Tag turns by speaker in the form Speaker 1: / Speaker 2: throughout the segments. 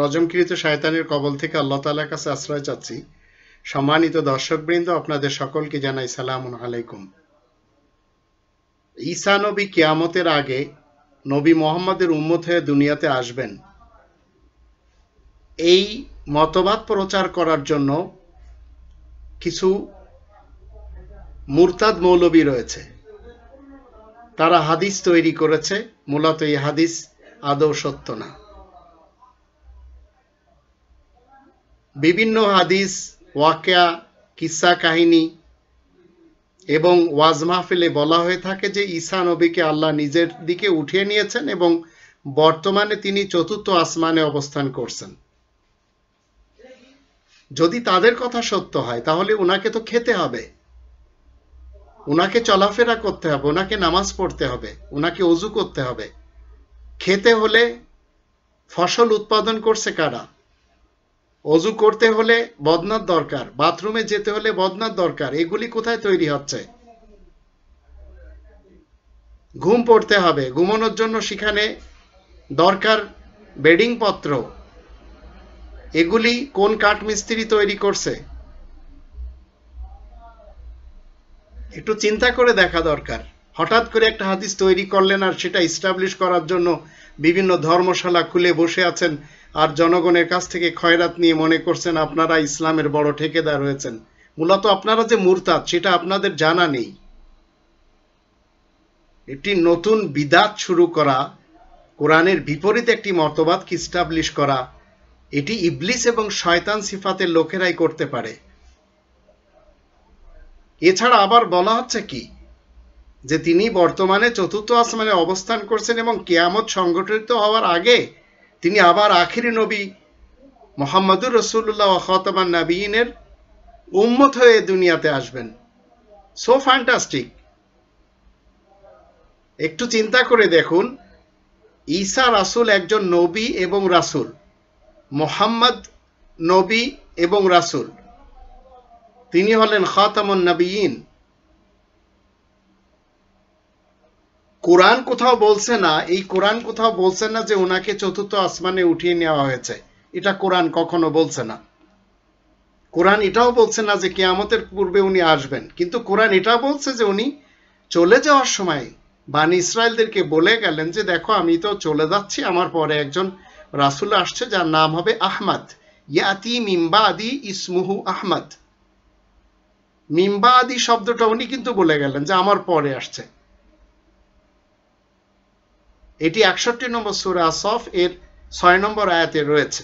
Speaker 1: রজমকৃত শায়তানের কবল থেকে আল্লাহ তালার কাছে আশ্রয় চাচ্ছি সম্মানিত দর্শকবৃন্দ আপনাদের সকলকে জানাই সালাম আলাইকুম ঈসা নবী কিয়ামতের আগে নবী মোহাম্মদের উম্মত হয়ে দুনিয়াতে আসবেন এই মতবাদ প্রচার করার জন্য কিছু মুরতাদ মৌলবী রয়েছে তারা হাদিস তৈরি করেছে মূলত এই হাদিস আদৌ সত্য না বিভিন্ন হাদিস ওয়াকিয়া কিসা কাহিনী এবং ওয়াজ মাহফিলে বলা হয়ে থাকে যে ঈসা নবীকে আল্লাহ নিজের দিকে উঠিয়ে নিয়েছেন এবং বর্তমানে তিনি চতুর্থ আসমানে অবস্থান করছেন যদি তাদের কথা সত্য হয় তাহলে ওনাকে তো খেতে হবে ওনাকে চলাফেরা করতে হবে ওনাকে নামাজ পড়তে হবে ওনাকে অজু করতে হবে খেতে হলে ফসল উৎপাদন করছে কারা অজু করতে হলে বদনার দরকার বাথরুমে যেতে হলে বদনার দরকার এগুলি কোথায় তৈরি হচ্ছে ঘুম পড়তে হবে ঘুমানোর জন্য সেখানে দরকার বেডিং পত্র এগুলি কোন কাঠ মিস্ত্রি তৈরি করছে একটু চিন্তা করে দেখা দরকার হঠাৎ করে একটা হাদিস তৈরি করলেন আর সেটা ইস্টাবলিশ করার জন্য বিভিন্ন ধর্মশালা খুলে বসে আছেন আর জনগণের কাছ থেকে খয়রাত নিয়ে মনে করছেন আপনারা ইসলামের বড় ঠেকেদার হয়েছেন মূলত আপনারা যে মুরতাদ সেটা আপনাদের জানা নেই একটি নতুন বিদাত শুরু করা কোরআনের বিপরীত একটি মতবাদকে ইস্টাবলিশ করা এটি ইবলিস এবং শয়তান সিফাতের লোকেরাই করতে পারে এছাড়া আবার বলা হচ্ছে কি যে তিনি বর্তমানে চতুর্থ আসমানে অবস্থান করছেন এবং কেয়ামত সংগঠিত হওয়ার আগে তিনি আবার আখিরি নবী মোহাম্মদুর রসুল্লাহ খতমান নাবিনের উম্মত হয়ে দুনিয়াতে আসবেন সো ফ্যান্টাস্টিক একটু চিন্তা করে দেখুন ঈসা রাসুল একজন নবী এবং রাসুল মোহাম্মদ নবী এবং রাসুল তিনি হলেন খাতামুন নবীন কোরআন কোথাও বলছে না এই কোরআন কোথাও বলছে না যে ওনাকে চতুর্থ আসমানে উঠিয়ে নেওয়া হয়েছে এটা কোরআন কখনো বলছে না কোরআন এটাও বলছে না যে কেয়ামতের পূর্বে উনি আসবেন কিন্তু কোরআন এটা বলছে যে উনি চলে যাওয়ার সময় বাণী ইসরায়েলদেরকে বলে গেলেন যে দেখো আমি তো চলে যাচ্ছি আমার পরে একজন রাসুল আসছে যার নাম হবে আহমদ ইয়াতি মিম্বা আদি ইসমুহু আহমদ মিম্বা আদি শব্দটা উনি কিন্তু বলে গেলেন যে আমার পরে আসছে এটি একষট্টি নম্বর সুরা সফ এর ছয় নম্বর আয়াতে রয়েছে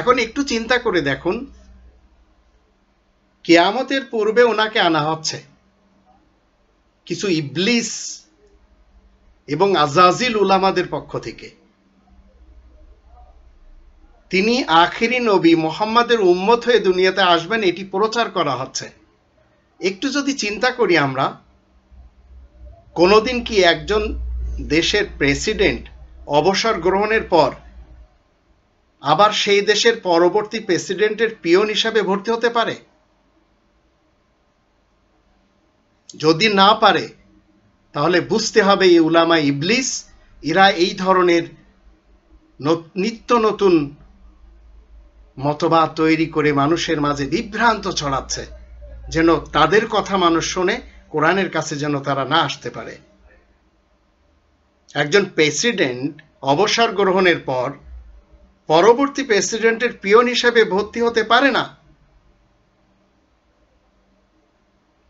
Speaker 1: এখন একটু চিন্তা করে দেখুন কেয়ামতের পূর্বে ওনাকে আনা হচ্ছে কিছু ইবলিস এবং আজাজিল উলামাদের পক্ষ থেকে তিনি আখিরি নবী মোহাম্মদের উম্মত হয়ে দুনিয়াতে আসবেন এটি প্রচার করা হচ্ছে একটু যদি চিন্তা করি আমরা কোনোদিন কি একজন দেশের প্রেসিডেন্ট অবসর গ্রহণের পর আবার সেই দেশের পরবর্তী প্রেসিডেন্টের পিয়ন হিসাবে ভর্তি হতে পারে যদি না পারে তাহলে বুঝতে হবে এই উলামা ইবলিস এরা এই ধরনের নিত্য নতুন মতবাদ তৈরি করে মানুষের মাঝে বিভ্রান্ত ছড়াচ্ছে যেন তাদের কথা মানুষ শোনে কোরআনের কাছে যেন তারা না আসতে পারে একজন প্রেসিডেন্ট অবসর গ্রহণের পর পরবর্তী প্রেসিডেন্টের পিয়ন হিসেবে ভর্তি হতে পারে না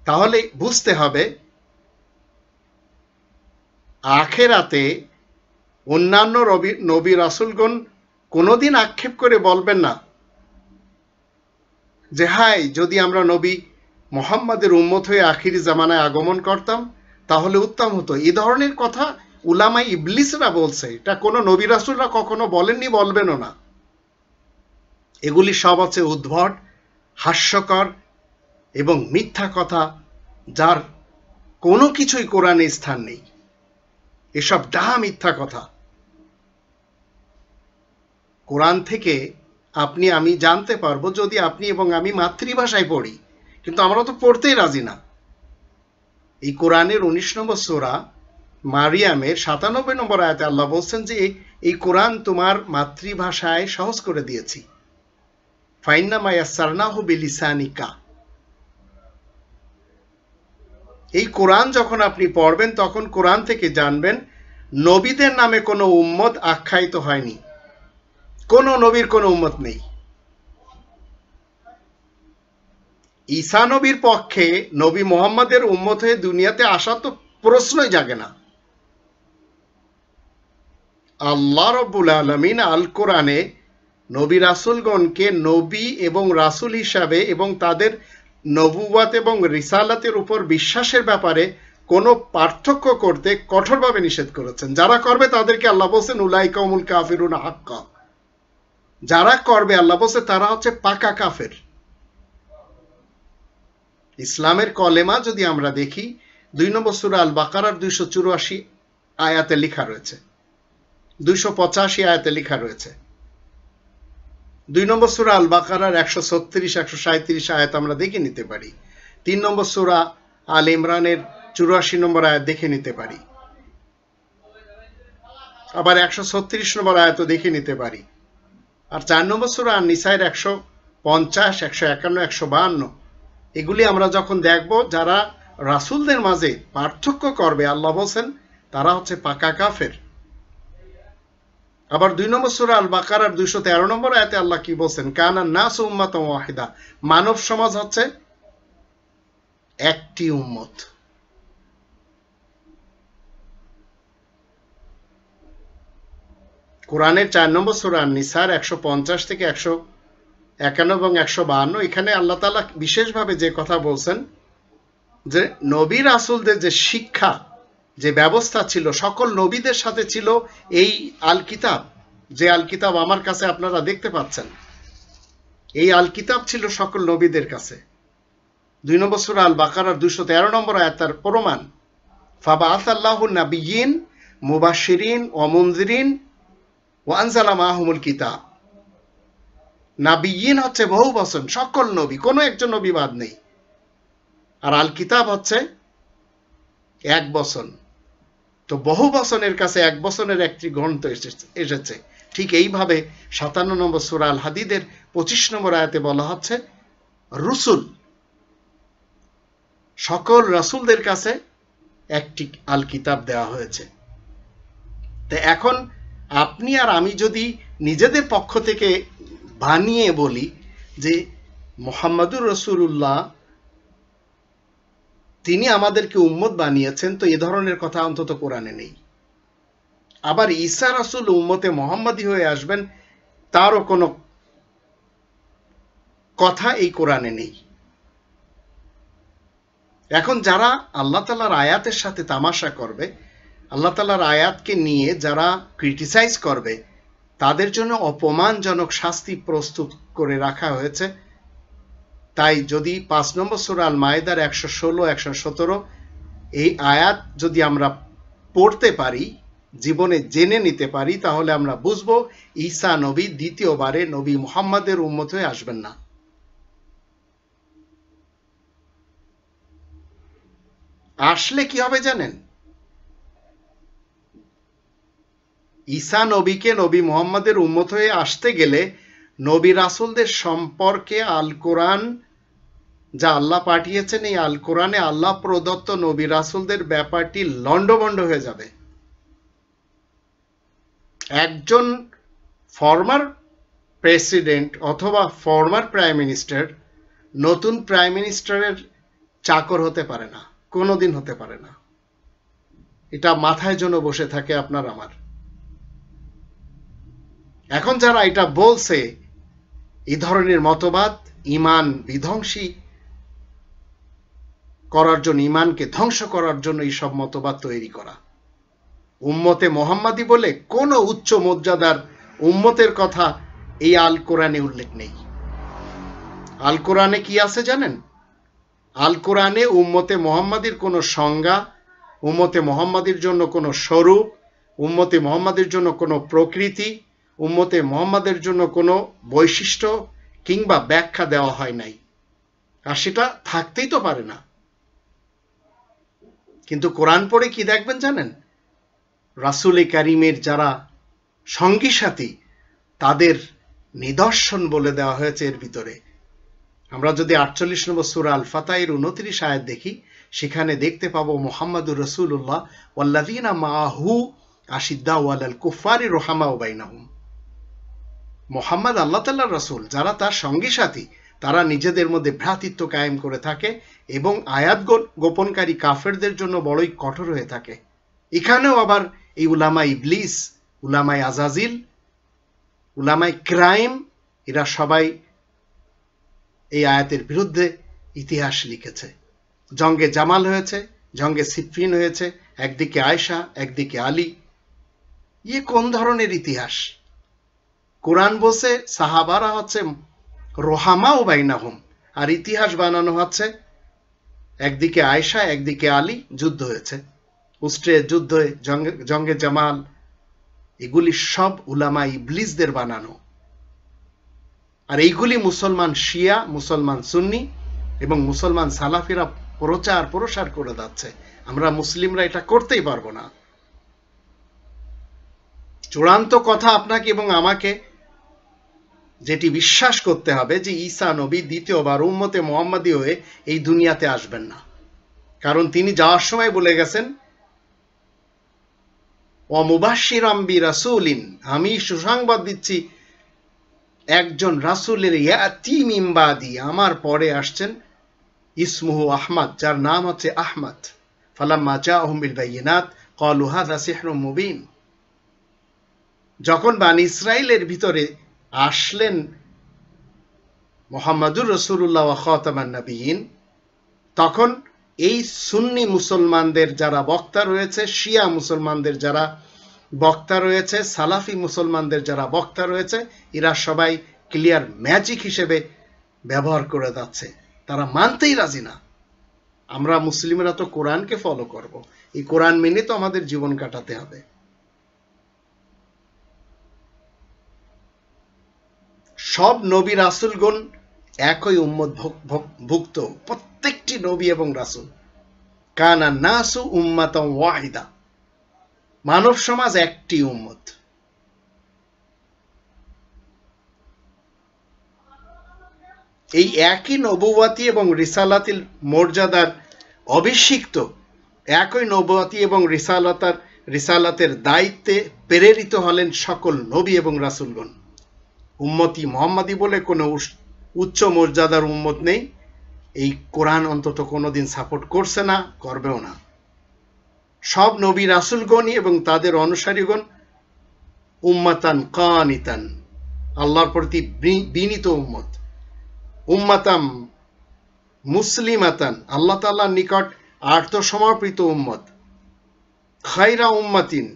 Speaker 1: তাহলে বুঝতে হবে আখেরাতে অন্যান্য রবি নবী রাসুলগণ কোনোদিন আক্ষেপ করে বলবেন না যে হাই যদি আমরা নবী মোহাম্মদের উম্মত হয়ে আখিরি জামানায় আগমন করতাম তাহলে উত্তম হতো এই ধরনের কথা উলামাই ইবলিসরা বলছে এটা কোনো নবী রাসুলরা কখনো বলেননি বলবেনও না এগুলি সব আছে উদ্ভট হাস্যকর এবং মিথ্যা কথা যার কোনো কিছুই কোরআনে স্থান নেই এসব ডাহা মিথ্যা কথা কোরআন থেকে আপনি আমি জানতে পারবো যদি আপনি এবং আমি মাতৃভাষায় পড়ি কিন্তু আমরা তো পড়তেই রাজি না এই কোরআনের উনিশ নম্বর সোরা মারিয়ামের সাতানব্বই নম্বর আয়তে আল্লাহ বলছেন যে এই কোরআন তোমার মাতৃভাষায় সহজ করে দিয়েছি ফাইন্না মায়া বিলিসানিকা এই কোরআন যখন আপনি পড়বেন তখন কোরআন থেকে জানবেন নবীদের নামে কোনো উম্মত আখ্যায়িত হয়নি কোনো নবীর কোনো উম্মত নেই ঈসা নবীর পক্ষে নবী মোহাম্মদের উম্মত হয়ে দুনিয়াতে আসা তো প্রশ্নই জাগে না আল্লাহ রব্বুল আলমিন আল কোরআনে নবী রাসুলগণকে নবী এবং রাসুল হিসাবে এবং তাদের নবুয়াত এবং রিসালাতের উপর বিশ্বাসের ব্যাপারে কোনো পার্থক্য করতে কঠোরভাবে নিষেধ করেছেন যারা করবে তাদেরকে আল্লাহ বলছেন উলাই কমুল কাফিরুন হাক্কা যারা করবে আল্লাহ বলছে তারা হচ্ছে পাকা কাফের ইসলামের কলেমা যদি আমরা দেখি দুই নম্বর সুরা আল বাকারার দুইশো চুরাশি আয়াতে লেখা রয়েছে দুইশো পঁচাশি আয়াতে লেখা রয়েছে দুই নম্বর সুরা আল বাকারার একশো ছত্রিশ একশো সাঁত্রিশ আয়াত আমরা দেখে নিতে পারি তিন নম্বর সুরা আল ইমরানের চুরাশি নম্বর আয়াত দেখে নিতে পারি আবার একশো ছত্রিশ নম্বর আয়াত দেখে নিতে পারি আর চার নম্বর সুরা নিসাইয়ের একশো পঞ্চাশ একশো একান্ন একশো বাহান্ন এগুলি আমরা যখন দেখব যারা রাসুলদের মাঝে পার্থক্য করবে আল্লাহ বলছেন তারা হচ্ছে পাকা কাফের আবার দুই নম্বর সুরা আল বাকারার দুইশো তেরো নম্বর আয়তে আল্লাহ কি বলছেন কানা নাস উম্মাত ওয়াহিদা মানব সমাজ হচ্ছে একটি উম্মত কোরআনের চার নম্বর সুরা নিসার একশো পঞ্চাশ থেকে একশো একান্ন এবং একশো বাহান্ন এখানে আল্লাহ তালা বিশেষভাবে যে কথা বলছেন যে নবীর রাসুলদের যে শিক্ষা যে ব্যবস্থা ছিল সকল নবীদের সাথে ছিল এই আল কিতাব যে আল কিতাব আমার কাছে আপনারা দেখতে পাচ্ছেন এই আল কিতাব ছিল সকল নবীদের কাছে দুই নম্বর সুরা আল বাকারার দুশো তেরো নম্বর আয়াতার প্রমাণ ফাবা আসাল্লাহ নাবিয়িন মুবাসিরিন অমন্দিরিন ওয়ানজালা মাহমুল কিতাব নাবিয়িন হচ্ছে বহু বচন সকল নবী কোনো একজন নবী বাদ নেই আর আল কিতাব হচ্ছে এক বচন তো বহু বচনের কাছে এক বচনের একটি গ্রন্থ এসেছে ঠিক এইভাবে সাতান্ন নম্বর সুরা আল হাদিদের পঁচিশ নম্বর আয়াতে বলা হচ্ছে রুসুল সকল রাসুলদের কাছে একটি আল কিতাব দেওয়া হয়েছে তো এখন আপনি আর আমি যদি নিজেদের পক্ষ থেকে বানিয়ে বলি যে মোহাম্মদুর রসুল্লাহ তিনি আমাদেরকে উম্মত বানিয়েছেন তো এ ধরনের কথা অন্তত কোরআনে নেই আবার ঈসা রসুল উম্মতে মোহাম্মদি হয়ে আসবেন তারও কোনো কথা এই কোরআনে নেই এখন যারা আল্লাহ তালার আয়াতের সাথে তামাশা করবে আল্লাহ তালার আয়াতকে নিয়ে যারা ক্রিটিসাইজ করবে তাদের জন্য অপমানজনক শাস্তি প্রস্তুত করে রাখা হয়েছে তাই যদি পাঁচ নম্বর সুরাল মায়েদার একশো ষোলো একশো সতেরো এই আয়াত যদি আমরা পড়তে পারি জীবনে জেনে নিতে পারি তাহলে আমরা বুঝব ঈসা নবী দ্বিতীয়বারে নবী মোহাম্মদের উন্মত হয়ে আসবেন না আসলে কি হবে জানেন ঈসা নবীকে নবী মোহাম্মদের উন্মত হয়ে আসতে গেলে নবী রাসুলদের সম্পর্কে আল কোরআন যা আল্লাহ পাঠিয়েছেন এই আল কোরআনে আল্লাহ প্রদত্ত নবী রাসুলদের ব্যাপারটি লণ্ডভণ্ড হয়ে যাবে একজন ফর্মার প্রেসিডেন্ট অথবা ফর্মার প্রাইম মিনিস্টার নতুন প্রাইম মিনিস্টারের চাকর হতে পারে না কোনোদিন হতে পারে না এটা মাথায় জন্য বসে থাকে আপনার আমার এখন যারা এটা বলছে এই ধরনের মতবাদ ইমান বিধ্বংসী করার জন্য ইমানকে ধ্বংস করার জন্য এই সব মতবাদ তৈরি করা উম্মতে মোহাম্মাদি বলে কোনো উচ্চ মর্যাদার উম্মতের কথা এই আল কোরআনে উল্লেখ নেই আল কোরআনে কি আছে জানেন আল কোরআনে উম্মতে মোহাম্মাদির কোনো সংজ্ঞা উম্মতে মোহাম্মাদির জন্য কোনো স্বরূপ উম্মতে মোহাম্মাদির জন্য কোনো প্রকৃতি উম্মতে মোহাম্মদের জন্য কোনো বৈশিষ্ট্য কিংবা ব্যাখ্যা দেওয়া হয় নাই আর সেটা থাকতেই তো পারে না কিন্তু কোরআন পড়ে কি দেখবেন জানেন রাসুল কারিমের যারা সঙ্গী সাথী তাদের নিদর্শন বলে দেওয়া হয়েছে এর ভিতরে আমরা যদি আটচল্লিশ নম্বর সুরা আল ফাতাইয়ের উনত্রিশ আয়াত দেখি সেখানে দেখতে পাবো মোহাম্মদুর রসুল্লাহ ওয়াল্লাদিনা মাহু আশিদ্দা ওয়াল কুফারি রোহামা ওবাইনাহুম মোহাম্মদ আল্লাহ তাল্লাহ রসুল যারা তার সঙ্গী সাথী তারা নিজেদের মধ্যে ভ্রাতৃত্ব কায়েম করে থাকে এবং আয়াত গোপনকারী কাফেরদের জন্য বড়ই কঠোর হয়ে থাকে এখানেও আবার এই উলামাই ইবলিস উলামাই আজাজিল উলামাই ক্রাইম এরা সবাই এই আয়াতের বিরুদ্ধে ইতিহাস লিখেছে জঙ্গে জামাল হয়েছে জঙ্গে সিফিন হয়েছে একদিকে আয়সা একদিকে আলী ইয়ে কোন ধরনের ইতিহাস কোরআন বলছে সাহাবারা হচ্ছে রোহামা ও বাইনাহুম আর ইতিহাস বানানো হচ্ছে একদিকে আয়সা একদিকে আলী যুদ্ধ হয়েছে উস্টে যুদ্ধ জঙ্গে জামাল এগুলি সব উলামা ইবলিসদের বানানো আর এইগুলি মুসলমান শিয়া মুসলমান সুন্নি এবং মুসলমান সালাফিরা প্রচার প্রসার করে যাচ্ছে আমরা মুসলিমরা এটা করতেই পারবো না চূড়ান্ত কথা আপনাকে এবং আমাকে যেটি বিশ্বাস করতে হবে যে ঈসা নবী দ্বিতীয়বার উম্মতে মোহাম্মদী হয়ে এই দুনিয়াতে আসবেন না কারণ তিনি যাওয়ার সময় বলে গেছেন অমুবাসির আম্বি রাসুলিন আমি সুসংবাদ দিচ্ছি একজন রাসুলের ইয়াতি আমার পরে আসছেন ইসমুহ আহমদ যার নাম হচ্ছে আহমদ ফালাম্মা জা আহমিল বাইনাত কলুহাদ মুবিন যখন বান ইসরায়েলের ভিতরে আসলেন মোহাম্মদুর রসুল্লাহ খতমান নবীন তখন এই সুন্নি মুসলমানদের যারা বক্তা রয়েছে শিয়া মুসলমানদের যারা বক্তা রয়েছে সালাফি মুসলমানদের যারা বক্তা রয়েছে এরা সবাই ক্লিয়ার ম্যাজিক হিসেবে ব্যবহার করে যাচ্ছে তারা মানতেই রাজি না আমরা মুসলিমরা তো কোরআনকে ফলো করব এই কোরআন মেনে তো আমাদের জীবন কাটাতে হবে সব নবী রাসুলগণ একই উম্মত ভুক্ত প্রত্যেকটি নবী এবং রাসুল কানা নাসু উম্মাতম ওয়াহিদা মানব সমাজ একটি উম্মত এই একই নবুয়াতি এবং রিসালাতিল মর্যাদার অভিষিক্ত একই নবুয়াতি এবং রিসালাতার রিসালাতের দায়িত্বে প্রেরিত হলেন সকল নবী এবং রাসুলগণ উম্মতি মোহাম্মদি বলে কোনো উচ্চ মর্যাদার উম্মত নেই এই কোরআন অন্তত কোনোদিন সাপোর্ট করছে না করবেও না সব নবী রাসুলগণই এবং তাদের অনুসারীগণ উম্মাতান কানিতান আল্লাহর প্রতি বিনীত উম্মত উম্মাতাম মুসলিমাতান আল্লাহ তাল্লাহর নিকট আত্মসমর্পিত উম্মত খাইরা উম্মাতিন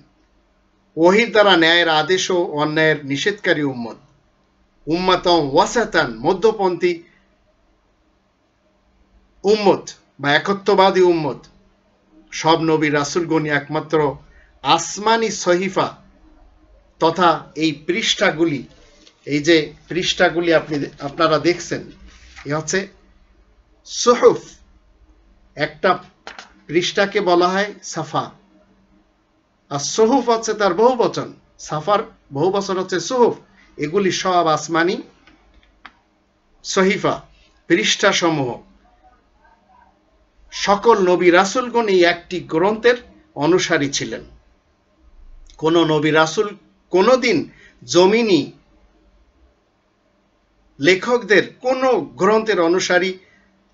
Speaker 1: ওহির দ্বারা ন্যায়ের আদেশ ও অন্যায়ের নিষেধকারী উম্মত উম্মাতম ওয়াসাতান মধ্যপন্থী উম্মত বা একত্ববাদী উম্মত সব নবী রাসুলগণি একমাত্র আসমানি সহিফা তথা এই পৃষ্ঠাগুলি এই যে পৃষ্ঠাগুলি আপনি আপনারা দেখছেন এ হচ্ছে সহুফ একটা পৃষ্ঠাকে বলা হয় সাফা আর সহুফ হচ্ছে তার বহু বচন সাফার বহু বচন হচ্ছে সুহুফ এগুলি সব আসমানি সহিফা পৃষ্ঠাসমূহ সকল নবী রাসুলগণ এই একটি গ্রন্থের অনুসারী ছিলেন কোন নবী রাসুল কোনোদিন জমিনি লেখকদের কোন গ্রন্থের অনুসারী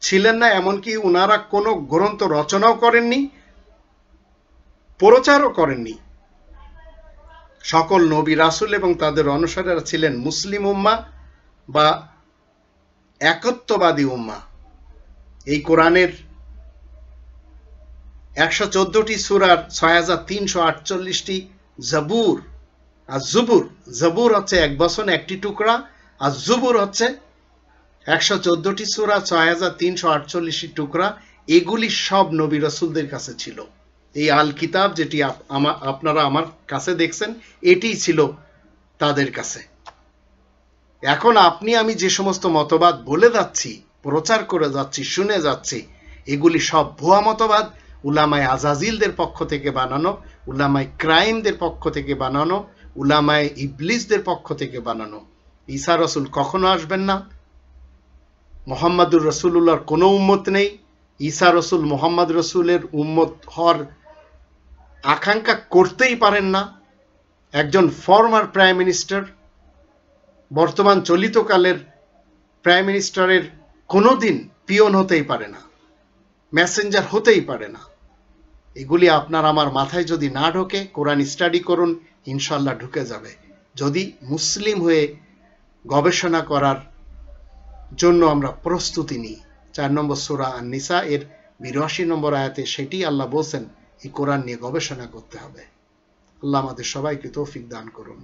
Speaker 1: ছিলেন না এমনকি ওনারা কোনো গ্রন্থ রচনাও করেননি প্রচারও করেননি সকল নবী রাসুল এবং তাদের অনুসারীরা ছিলেন মুসলিম উম্মা বা একত্ববাদী উম্মা এই কোরআনের একশো চোদ্দটি সুরার ছয় হাজার তিনশো আটচল্লিশটি জবুর আর জুবুর জবুর হচ্ছে এক বছর একটি টুকরা আর জুবুর হচ্ছে একশো চোদ্দটি সুরা ছয় হাজার তিনশো আটচল্লিশটি টুকরা এগুলি সব নবী রসুলদের কাছে ছিল এই আল কিতাব যেটি আপনারা আমার কাছে দেখছেন এটি ছিল তাদের কাছে এখন আপনি আমি যে সমস্ত মতবাদ বলে যাচ্ছি প্রচার করে যাচ্ছি শুনে যাচ্ছি এগুলি সব ভুয়া মতবাদ উলামায় আজাজিলদের পক্ষ থেকে বানানো উলামায় ক্রাইমদের পক্ষ থেকে বানানো উলামায় ইবলিসদের পক্ষ থেকে বানানো ঈসা রসুল কখনো আসবেন না মোহাম্মদুর রসুল্লাহর কোনো উম্মত নেই ঈসা রসুল মোহাম্মদ রসুলের উম্মত হওয়ার আকাঙ্ক্ষা করতেই পারেন না একজন ফর্মার প্রাইম মিনিস্টার বর্তমান চলিতকালের প্রাইম মিনিস্টারের কোনো দিন পিয়ন হতেই পারে না মেসেঞ্জার হতেই পারে না এগুলি আপনার আমার মাথায় যদি না ঢোকে কোরআন স্টাডি করুন ইনশাল্লাহ ঢুকে যাবে যদি মুসলিম হয়ে গবেষণা করার জন্য আমরা প্রস্তুতি নিই চার নম্বর সুরা আর নিসা এর বিরাশি নম্বর আয়াতে সেটি আল্লাহ বলছেন এই কোরআন নিয়ে গবেষণা করতে হবে আল্লাহ আমাদের সবাইকে তৌফিক দান করুন